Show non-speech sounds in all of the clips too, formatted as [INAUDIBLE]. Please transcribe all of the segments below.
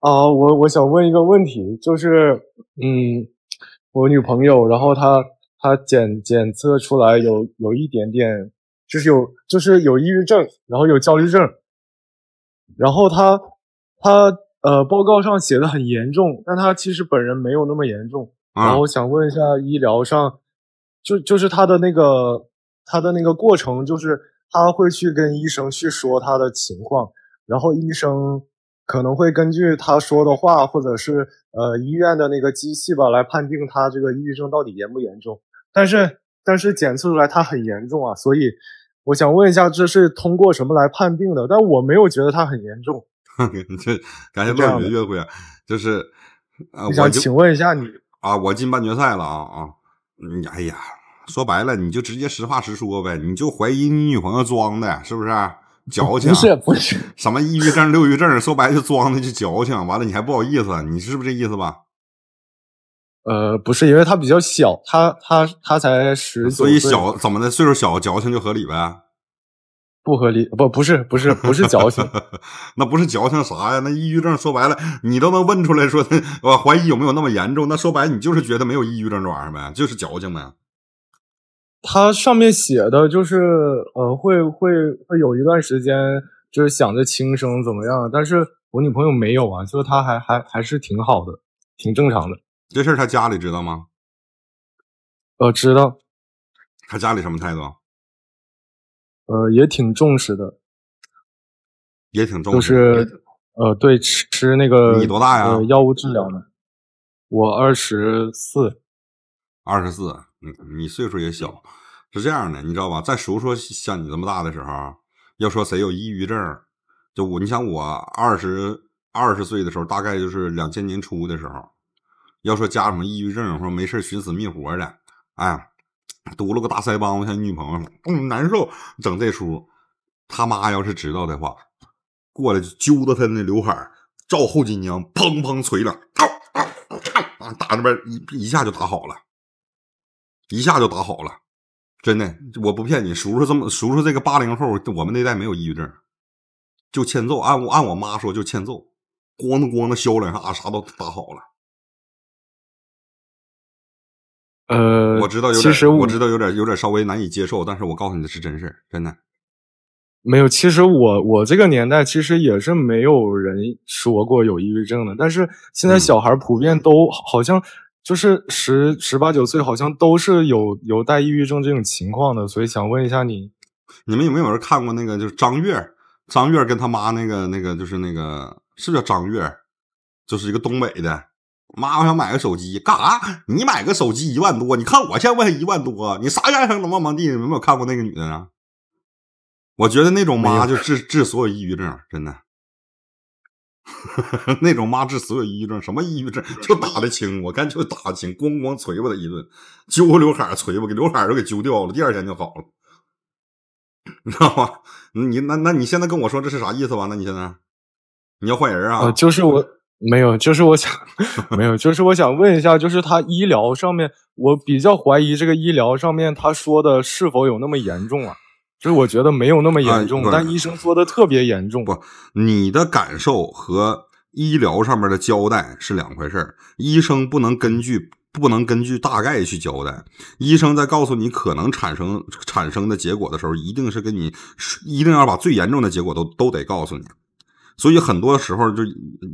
啊，我我想问一个问题，就是，嗯，我女朋友，然后她她检检测出来有有一点点，就是有就是有抑郁症，然后有焦虑症，然后她她呃报告上写的很严重，但她其实本人没有那么严重，然后想问一下医疗上，就就是她的那个她的那个过程，就是她会去跟医生去说她的情况，然后医生。可能会根据他说的话，或者是呃医院的那个机器吧，来判定他这个抑郁症到底严不严重。但是但是检测出来他很严重啊，所以我想问一下，这是通过什么来判定的？但我没有觉得他很严重。[LAUGHS] 你这感谢雨的约会啊，就是呃，我想请问一下你啊，我进半决赛了啊啊，你哎呀，说白了你就直接实话实说呗，你就怀疑你女朋友装的是不是？矫情不是不是 [LAUGHS] 什么抑郁症、六郁症，说白就装的就矫情，完了你还不好意思，你是不是这意思吧？呃，不是，因为他比较小，他他他才十岁，所以小怎么的，岁数小，矫情就合理呗？不合理，不不是不是不是矫情，[LAUGHS] 那不是矫情啥呀？那抑郁症说白了，你都能问出来说，我 [LAUGHS] 怀疑有没有那么严重？那说白你就是觉得没有抑郁症这玩意儿呗，就是矫情呗。他上面写的就是，呃，会会会有一段时间，就是想着轻生怎么样，但是我女朋友没有啊，就是她还还还是挺好的，挺正常的。这事他家里知道吗？呃，知道。他家里什么态度？呃，也挺重视的。也挺重视。就是呃，对吃吃那个药物治疗呢。我二十四。二十四。嗯，你岁数也小，是这样的，你知道吧？再说说像你这么大的时候，要说谁有抑郁症，就我，你想我二十二十岁的时候，大概就是两千年初的时候，要说家什么抑郁症，说没事寻死觅活的，哎，读了个大腮帮子，像女朋友，嗯，难受，整这出，他妈要是知道的话，过来就揪着他那刘海照后颈梁砰砰捶了，啊，打那边一一下就打好了。一下就打好了，真的，我不骗你。叔叔这么，叔叔这个八零后，我们那代没有抑郁症，就欠揍。按按我妈说，就欠揍，咣当咣当削两下，啥都打好了。呃，我知道有点，我知道有点有点稍微难以接受，但是我告诉你的是真事真的。没有，其实我我这个年代其实也是没有人说过有抑郁症的，但是现在小孩普遍都好像。就是十十八九岁，好像都是有有带抑郁症这种情况的，所以想问一下你，你们有没有人看过那个就是张月，张月跟她妈那个那个就是那个是叫张月，就是一个东北的妈，我想买个手机干啥？你买个手机一万多，你看我现在一万多，你啥眼神？怎么么地？有没有看过那个女的呢？我觉得那种妈就治治所有抑郁症，真的。[LAUGHS] 那种妈治所有抑郁症，什么抑郁症就打得轻，我干脆就打得轻，咣咣锤吧他一顿，揪刘海捶锤给刘海都给揪掉了，第二天就好了，[LAUGHS] 你知道吗？你那那，你现在跟我说这是啥意思吧？那你现在你要换人啊？就是我没有，就是我想 [LAUGHS] 没有，就是我想问一下，就是他医疗上面，我比较怀疑这个医疗上面他说的是否有那么严重啊？这我觉得没有那么严重，但医生说的特别严重。不，你的感受和医疗上面的交代是两回事儿。医生不能根据不能根据大概去交代。医生在告诉你可能产生产生的结果的时候，一定是跟你一定要把最严重的结果都都得告诉你。所以很多时候，就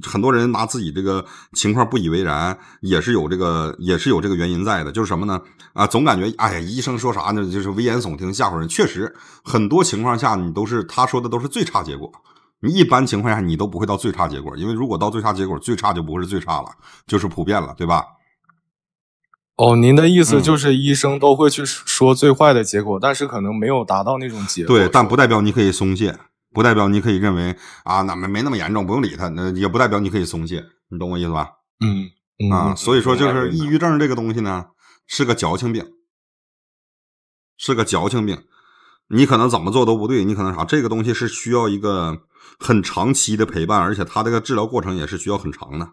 很多人拿自己这个情况不以为然，也是有这个，也是有这个原因在的。就是什么呢？啊，总感觉，哎呀，医生说啥呢？就是危言耸听，吓唬人。确实，很多情况下你都是他说的都是最差结果。你一般情况下你都不会到最差结果，因为如果到最差结果，最差就不会是最差了，就是普遍了，对吧？哦，您的意思就是医生都会去说最坏的结果，但是可能没有达到那种结果。对，但不代表你可以松懈。不代表你可以认为啊，那没没那么严重，不用理他。那也不代表你可以松懈，你懂我意思吧？嗯，啊，所以说就是抑郁症这个东西呢，是个矫情病，是个矫情病。你可能怎么做都不对，你可能啥？这个东西是需要一个很长期的陪伴，而且他这个治疗过程也是需要很长的，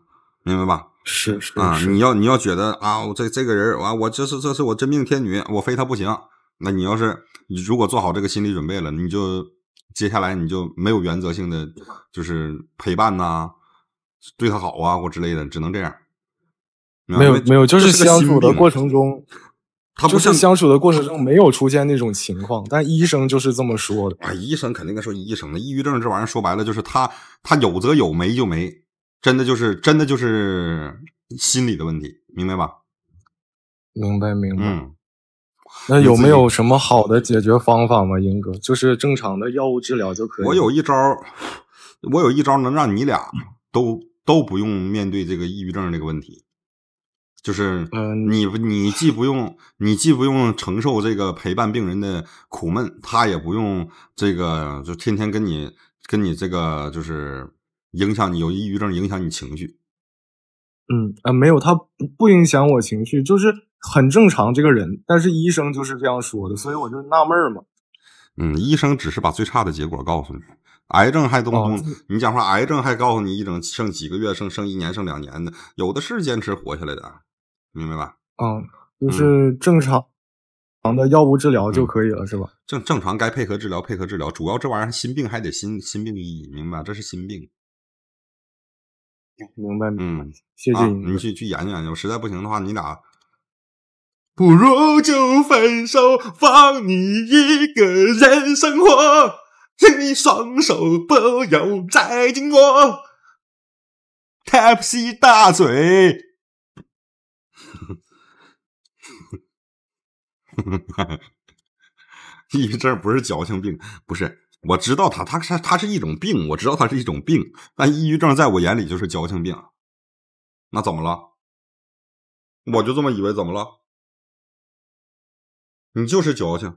明白吧？是是啊，你要你要觉得啊，我这这个人啊，我这是这是我真命天女，我非她不行。那你要是如果做好这个心理准备了，你就。接下来你就没有原则性的就是陪伴呐，对他好啊或之类的，只能这样。没有没有，就是相处的过程中，他不是相处的过程中没有出现那种情况，但医生就是这么说的。哎，医生肯定该说医生的，抑郁症这玩意儿说白了就是他他有则有，没就没，真的就是真的就是心理的问题，明白吧？明白明白。嗯。那有没有什么好的解决方法吗，英哥？就是正常的药物治疗就可以。我有一招，我有一招能让你俩都都不用面对这个抑郁症这个问题，就是你你既不用你既不用承受这个陪伴病人的苦闷，他也不用这个就天天跟你跟你这个就是影响你有抑郁症影响你情绪。嗯啊，没有，他不不影响我情绪，就是。很正常，这个人，但是医生就是这样说的，所以我就纳闷嘛。嗯，医生只是把最差的结果告诉你，癌症还都能，你讲话癌症还告诉你一整剩几个月，剩剩一年，剩两年的，有的是坚持活下来的，明白吧？嗯，就是正常，的药物治疗就可以了，是吧？正正常该配合治疗，配合治疗，主要这玩意儿心病还得心心病医，明白？这是心病，明白明嗯，谢谢你去去研究研究，实在不行的话，你俩。不如就分手，放你一个人生活，让你双手不要再紧握。Tap C 大嘴，呵呵呵呵，抑郁症不是矫情病，不是，我知道它，它是它是一种病，我知道它是一种病，但抑郁症在我眼里就是矫情病。那怎么了？我就这么以为，怎么了？你就是矫情。